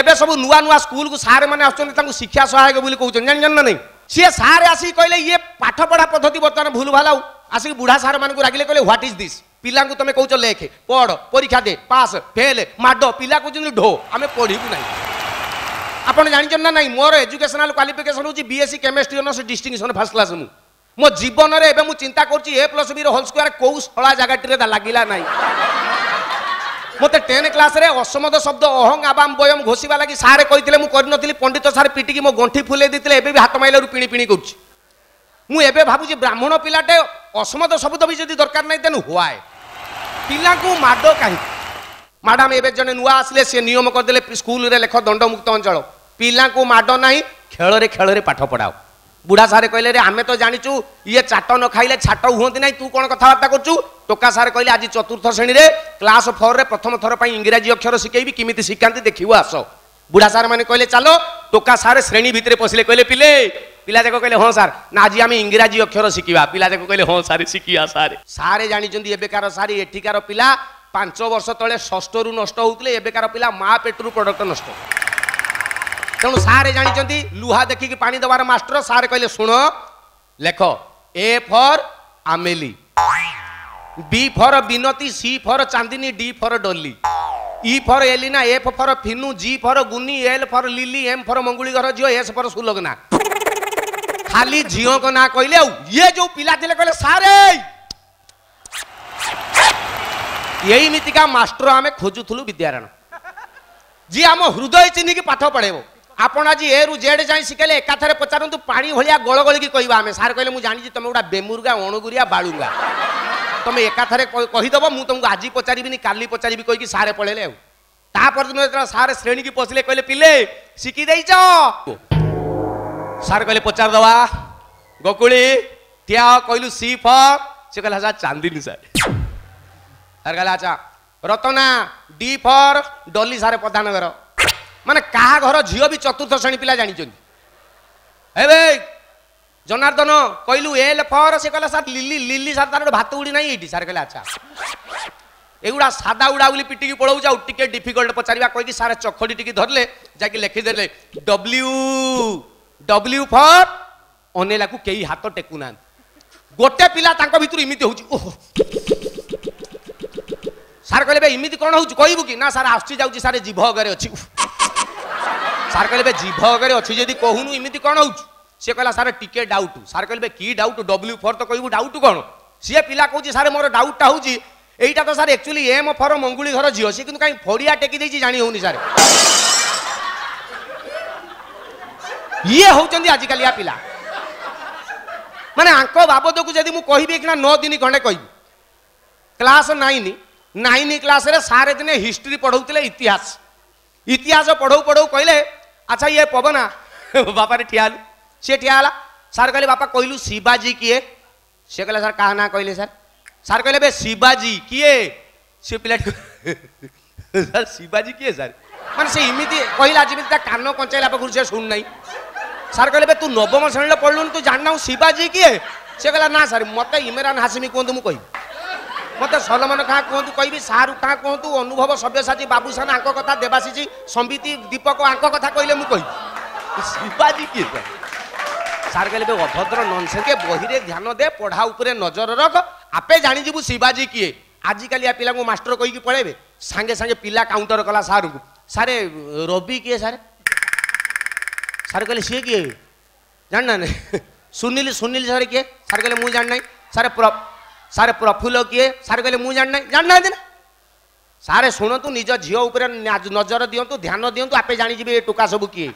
এবে সব নূয়া নূয়া স্কুলকু সার মানে আসছেন তাঁকু শিক্ষা সহায়ক বলে কৌছেন জানিছেন না নাই ସିଏ ସାର୍ ଆସିକି କହିଲେ ଇଏ ପାଠପଢ଼ା ପଦ୍ଧତି ବର୍ତ୍ତମାନ ଭୁଲ ଭାଲ ଆଉ ଆସିକି ବୁଢ଼ା ସାର୍ମାନଙ୍କୁ ରାଗିଲେ କହିଲେ ହ୍ୱାଟ୍ ଇଜ୍ ଦିସ୍ ପିଲାଙ୍କୁ ତମେ କହୁଛ ଲେଖେ ପଢ଼ ପରୀକ୍ଷା ଦେ ପାସ୍ ଫେଲ୍ ମାଡ଼ ପିଲା କହୁଛନ୍ତି ଢୋ ଆମେ ପଢ଼ିବୁ ନାହିଁ ଆପଣ ଜାଣିଛନ୍ତି ନା ନାହିଁ ମୋର ଏଜୁକେସନାଲ୍ କ୍ୱାଲିଫିକେସନ୍ ହେଉଛି BSc chemistry honours distinction first class ମୁଁ ମୋ ଜୀବନରେ ଏବେ ମୁଁ ଚିନ୍ତା କରୁଛି ଏ ପ୍ଲସ୍ ବିର ହୋଲ୍ ସ୍କୋୟାର୍ କେଉଁ ଶଳା ଜାଗାଟିରେ ଲାଗିଲା ନାହିଁ মতো টেন ক্লাসে অসমত শব্দ অহং আবাম বয়ম ঘোষবা লাগি সারে কে করি পণ্ডিত সার পিটিকি মো গণ্ঠি ফুলাই দিয়ে এবে হাত মাইলু পিড়ি পিড়ি করছি মু এবে ভাবুছি ব্রাহ্মণ পিলাটে অসমত শব্দ বি যদি দরকার নাই দেন হুয়ায় ପିଲାଙ୍କୁ ମାଡ଼ କାହିଁକି ମ୍ୟାଡ଼ାମ୍ ଏବେ ଜଣେ ନୂଆ ଆସିଲେ ସେ ନିୟମ କରିଦେଲେ ସ୍କୁଲରେ ଲେଖ ଦଣ୍ଡମୁକ୍ତ ଅଞ୍ଚଳ ପିଲାଙ୍କୁ ମାଡ଼ ନାହିଁ ଖେଳରେ ଖେଳରେ ପାଠ ପଢ଼ାଅ বুড়া ସାର୍ କହିଲେ ରେ ଆମେ ତ ଜାଣିଛୁ ଇଏ ଚାଟ ନ ଖାଇଲେ ଛାଟ ହୁଅନ୍ତି ନାହିଁ ତୁ କ'ଣ କଥାବାର୍ତ୍ତା କରୁଛୁ ଟୋକା ସାର୍ କହିଲେ ଆଜି ଚତୁର୍ଥ ଶ୍ରେଣୀରେ କ୍ଲାସ୍ ଫୋର୍ରେ ପ୍ରଥମ ଥର ପାଇଁ ଇଂରାଜୀ ଅକ୍ଷର ଶିଖେଇବି କେମିତି ଶିଖାନ୍ତି ଦେଖିବୁ ଆସ ବୁଢ଼ା ସାର୍ ମାନେ କହିଲେ ଚାଲ ଟୋକା ସାର୍ ଶ୍ରେଣୀ ଭିତରେ ପଶିଲେ କହିଲେ ପିଲେ ପିଲାଯାକ କହିଲେ ହଁ ସାର୍ ନା ଆଜି ଆମେ ଇଂରାଜୀ ଅକ୍ଷର ଶିଖିବା ପିଲାଯାକ କହିଲେ ହଁ ସାର୍ ଶିଖିବା ସାର୍ ସାର୍ ଜାଣିଛନ୍ତି ଏବେକାର ସାର୍ ଏଠିକାର ପିଲା ପାଞ୍ଚ ବର୍ଷ ତଳେ ଷଷ୍ଠରୁ ନଷ୍ଟ ହେଉଥିଲେ ଏବେକାର ପିଲା ମା ପେଟରୁ ପ୍ରଡ଼କ୍ଟ ନଷ୍ଟ ତେଣୁ ସାର୍ ଜାଣିଛନ୍ତି ଲୁହା ଦେଖିକି ପାଣି ଦେବାର ମାଷ୍ଟର ସାର୍ କହିଲେ ଶୁଣ ଲେଖ A for Ameli B for Binati C for Chandini D for Dolly E for Elina F for Finu G for Guni L for Lily M for Manguli ଘର ଝିଅ ଏସ୍ ଫର୍ ସୁଲଗ୍ନା ଖାଲି ଝିଅଙ୍କ ନାଁ କହିଲେ ଆଉ ଇଏ ଯୋଉ ପିଲା ଥିଲେ କହିଲେ ସାରେ ଏଇମିତିକା ମାଷ୍ଟର ଆମେ ଖୋଜୁଥିଲୁ ବିଦ୍ୟାରାୟଣ ଯିଏ ଆମ ହୃଦୟ ଚିହ୍ନିକି ପାଠ ପଢ଼େଇବ ଆପଣ ଆଜି ଏରୁ ଜେଡ୍ ଯାଏଁ ଶିଖେଇଲେ ଏକାଥରେ ପଚାରନ୍ତୁ ପାଣି ଭଳିଆ ଗୋଳ ଗୋଳିକି କହିବା ଆମେ ସାର୍ କହିଲେ ମୁଁ ଜାଣିଛି ତମେ ଗୋଟା ବେମୁରୁଗା ଅଣୁଗୁରିଆ ବାଳୁଙ୍ଗା ତମେ ଏକାଥରେ କହିଦେବ ମୁଁ ତମକୁ ଆଜି ପଚାରିବିନି କାଲି ପଚାରିବି କହିକି ସାର୍ ପଳେଇଲେ ଆଉ ତାପରଦିନ ଯେତେବେଳେ ସାର୍ ଶ୍ରେଣୀକି ପଶିଲେ କହିଲେ ପିଲେ ଶିଖି ଦେଇଛ ସାର୍ କହିଲେ ପଚାରିଦେବା ଗୋକୁଳି ଠିଆ କହିଲୁ ସି ଫ ସେ କହିଲା ସାର୍ ଚାନ୍ଦିନୀ ସାର୍ ସାର୍ କହିଲା ଆଚ୍ଛା Ratna D for Dolly sir ପ୍ରଧାନଗର ମାନେ କାହା ଘର ଝିଅ ବି ଚତୁର୍ଥ ଶ୍ରେଣୀ ପିଲା ଜାଣିଛନ୍ତି ଏବେ ଜନାର୍ଦ୍ଦନ କହିଲୁ ଏ ଫର ସେ କହିଲା ସାର୍ ଲିଲି ଲିଲି ସାର୍ ତାର ଭାତ ଉଡ଼ି ନାହିଁ ଏଇଠି ସାର୍ କହିଲେ ଆଚ୍ଛା ଏଗୁଡ଼ା ସାଦା ଉଡ଼ା ବୋଲି ପିଟିକି ପଳଉଛି ଆଉ ଟିକେ ଡିଫିକଲ୍ଟ ପଚାରିବା କହିକି ସାର୍ ଚଖଡ଼ି ଟିକେ ଧରିଲେ ଯାଇକି ଲେଖିଦେଲେ ଡବ୍ଲ୍ୟୁ ଡବ୍ଲ୍ୟୁ ଫର ଅନେଇଲାକୁ କେହି ହାତ ଟେକୁନାହାନ୍ତି ଗୋଟେ ପିଲା ତାଙ୍କ ଭିତରୁ ଏମିତି ହେଉଛି ଓହୋ ସାର୍ କହିଲେ ଏମିତି କ'ଣ ହେଉଛି କହିବୁ କି ନା ସାର୍ ଆସୁଛି ଯାଉଛି ସାର୍ ଜିଭ ଅଗରେ ଅଛି ସାର୍ କହିଲେ ଜିଭ ଆଗରେ ଅଛି ଯଦି କହୁନୁ ଏମିତି କ'ଣ ହେଉଛୁ ସେ କହିଲା ସାର୍ ଟିକେ ଡାଉଟ୍ ସାର୍ କହିଲେ କି ଡାଉଟ୍ ଡବ୍ଲ୍ୟୁ ଫର୍ ତ କହିବୁ ଡାଉଟ୍ କ'ଣ ସିଏ ପିଲା କହୁଛି ସାର୍ ମୋର ଡାଉଟ୍ଟା ହେଉଛି ଏଇଟା ତ sir actually M for Manguli ଘର ଝିଅ ସିଏ କିନ୍ତୁ କାହିଁ ଫଡ଼ିଆ ଟେକି ଦେଇଛି ଜାଣି ହେଉନି ସାର୍ ଇଏ ହେଉଛନ୍ତି ଆଜିକାଲିଆ ପିଲା ମାନେ ଆଙ୍କ ବାବଦକୁ ଯଦି ମୁଁ କହିବି କିନା ନଅ ଦିନ ଖଣ୍ଡେ କହିବି କ୍ଲାସ୍ ନାଇନ୍ ନାଇନ୍ କ୍ଲାସ୍ରେ ସାର୍ ଦିନେ ହିଷ୍ଟ୍ରି ପଢ଼ଉଥିଲେ ଇତିହାସ ଇତିହାସ ପଢ଼ଉ ପଢ଼ଉ କହିଲେ अच्छा আচ্ছা, ইয়ে না বাপারে ঠিয়া হলু সে ঠিয়া হলা सार कहले বাপা কহিলু शिवाजी किए সে कहला স্যার क्या না কহিলে স্যার স্যার কহিলে বে शिवाजी किए সে पिलाटी স্যার शिवाजी किए স্যার মানে সে ইমিতি কহিলা যেমিতি তা কান কঞ্চাইলা পাখু সে শুন নাই স্যার কহিলে তু নবম শ্রেণীরে পড়লুনি তু জাণ না শিবাজি কিয়ে সে কহিলা না স্যার মতো ইমরান হাসিমি কুহতু মু কহিবি ମୋତେ ସଲମାନ ଖାଁ କୁହନ୍ତୁ କହିବି ଶାହରୁଖ ଖାଁ କୁହନ୍ତୁ ଅନୁଭବ ସବ୍ୟସାଚୀ ବାବୁସାନ ଆଙ୍କ କଥା ଦେବାଶିଷୀ ସମ୍ବିତି ଦୀପକ ଆଙ୍କ କଥା କହିଲେ ମୁଁ କହିବି ଶିବାଜୀ କିଏ ସାର୍ କହିଲେ ଅଭଦ୍ର ନନସେନ୍ସେ ବହିରେ ଧ୍ୟାନ ଦେ ପଢ଼ା ଉପରେ ନଜର ରଖ ଆପେ ଜାଣିଯିବୁ ଶିବାଜୀ କିଏ ଆଜିକାଲି ଆ ପିଲାଙ୍କୁ ମାଷ୍ଟର କହିକି ପଳେଇବେ ସାଙ୍ଗେ ସାଙ୍ଗେ ପିଲା କାଉଣ୍ଟର କଲା ସାର୍ଙ୍କୁ ସାରେ ରବି କିଏ ସାର୍ ସାର୍ କହିଲେ ସିଏ କିଏ ଜାଣିନା ସୁନିଲ ସୁନିଲ ସାର୍ କିଏ ସାର୍ କହିଲେ ମୁଁ ଜାଣିନାହିଁ ସାର୍ ସାର୍ ପ୍ରଫୁଲ୍ଲ କିଏ ସାର୍ କହିଲେ ମୁଁ ଜାଣିନାହିଁ ଜାଣିନାହାନ୍ତି ନା ସାର୍ ଶୁଣନ୍ତୁ ନିଜ ଝିଅ ଉପରେ ନଜର ଦିଅନ୍ତୁ ଧ୍ୟାନ ଦିଅନ୍ତୁ ଆପେ ଜାଣିଯିବେ ଏ ଟୋକା ସବୁ କିଏ